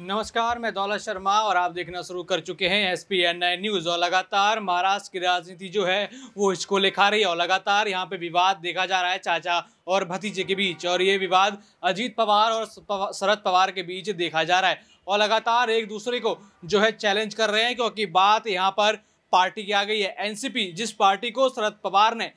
नमस्कार मैं दौलत शर्मा और आप देखना शुरू कर चुके हैं S P N I news और लगातार महाराष्ट्र की राजनीति जो है वो इसको लिखा रही है और लगातार यहाँ पे विवाद देखा जा रहा है चाचा और भतीजे के बीच और ये विवाद अजीत पवार और शरद पवार के बीच देखा जा रहा है और लगातार एक दूसरे को जो है चैलेंज कर रहे हैं क्योंकि बात यहाँ पर पार्टी की आ गई है एन जिस पार्टी को शरद पवार ने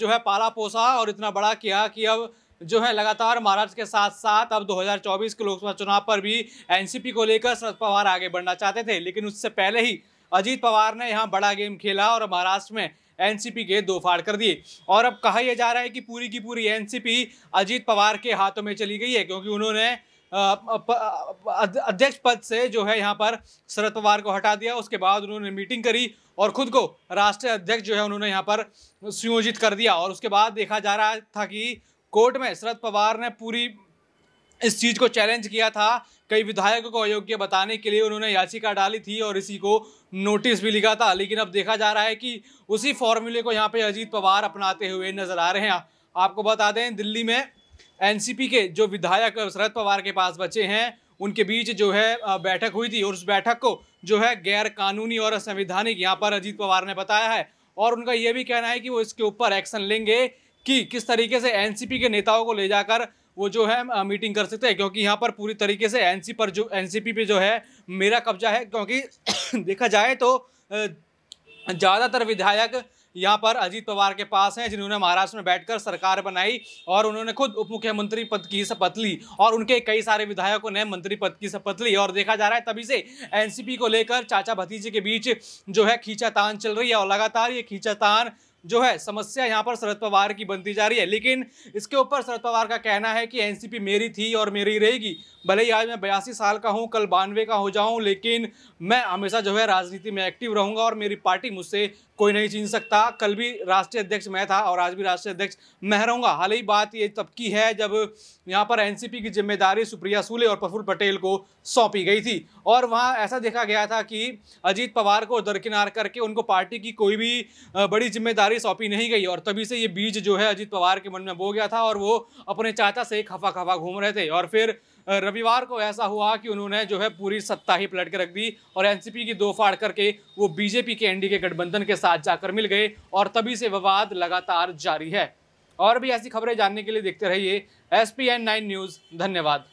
जो है पाला पोसा और इतना बड़ा किया कि अब जो है लगातार महाराष्ट्र के साथ साथ अब 2024 के लोकसभा चुनाव पर भी एनसीपी को लेकर शरद पवार आगे बढ़ना चाहते थे लेकिन उससे पहले ही अजीत पवार ने यहाँ बड़ा गेम खेला और महाराष्ट्र में एनसीपी के दो फाड़ कर दिए और अब कहा यह जा रहा है कि पूरी की पूरी एनसीपी अजीत पवार के हाथों में चली गई है क्योंकि उन्होंने अध्यक्ष पद से जो है यहाँ पर शरद पवार को हटा दिया उसके बाद उन्होंने मीटिंग करी और खुद को राष्ट्रीय अध्यक्ष जो है उन्होंने यहाँ पर सुयोजित कर दिया और उसके बाद देखा जा रहा था कि कोर्ट में शरद पवार ने पूरी इस चीज़ को चैलेंज किया था कई विधायकों को अयोग्य बताने के लिए उन्होंने याचिका डाली थी और इसी को नोटिस भी लिखा था लेकिन अब देखा जा रहा है कि उसी फॉर्मूले को यहाँ पे अजीत पवार अपनाते हुए नजर आ रहे हैं आपको बता दें दिल्ली में एनसीपी के जो विधायक शरद पवार के पास बचे हैं उनके बीच जो है बैठक हुई थी और उस बैठक को जो है गैर कानूनी और असंवैधानिक यहाँ पर अजीत पवार ने बताया है और उनका यह भी कहना है कि वो इसके ऊपर एक्शन लेंगे कि किस तरीके से एनसीपी के नेताओं को ले जाकर वो जो है मीटिंग कर सकते हैं क्योंकि यहाँ पर पूरी तरीके से एनसी पर जो एनसीपी पे जो है मेरा कब्जा है क्योंकि देखा जाए तो ज़्यादातर विधायक यहाँ पर अजीत पवार के पास हैं जिन्होंने महाराष्ट्र में बैठकर सरकार बनाई और उन्होंने खुद उप मुख्यमंत्री पद की शपथ ली और उनके कई सारे विधायकों ने मंत्री पद की शपथ ली और देखा जा रहा है तभी से एनसीपी को लेकर चाचा भतीजे के बीच जो है खींचातान चल रही है और लगातार ये खींचातान जो है समस्या यहाँ पर शरद पवार की बनती जा रही है लेकिन इसके ऊपर शरद पवार का कहना है कि एनसीपी मेरी थी और मेरी रहेगी भले ही आज मैं बयासी साल का हूँ कल बानवे का हो जाऊँ लेकिन मैं हमेशा जो है राजनीति में एक्टिव रहूँगा और मेरी पार्टी मुझसे कोई नहीं छीन सकता कल भी राष्ट्रीय अध्यक्ष मैं था और आज भी राष्ट्रीय अध्यक्ष मैं रहूँगा हाल ही बात ये तब की है जब यहाँ पर एन की जिम्मेदारी सुप्रिया सूले और प्रफुल्ल पटेल को सौंपी गई थी और वहाँ ऐसा देखा गया था कि अजीत पवार को दरकिनार करके उनको पार्टी की कोई भी बड़ी जिम्मेदारी जिम्मेदारी सौंपी नहीं गई और तभी से ये बीज जो है अजीत पवार के मन में बो गया था और वो अपने चाचा से खफा खफा घूम रहे थे और फिर रविवार को ऐसा हुआ कि उन्होंने जो है पूरी सत्ता ही पलट के रख दी और एनसीपी की दो फाड़ करके वो बीजेपी के एनडी के गठबंधन के साथ जाकर मिल गए और तभी से विवाद लगातार जारी है और भी ऐसी खबरें जानने के लिए देखते रहिए एस पी न्यूज़ धन्यवाद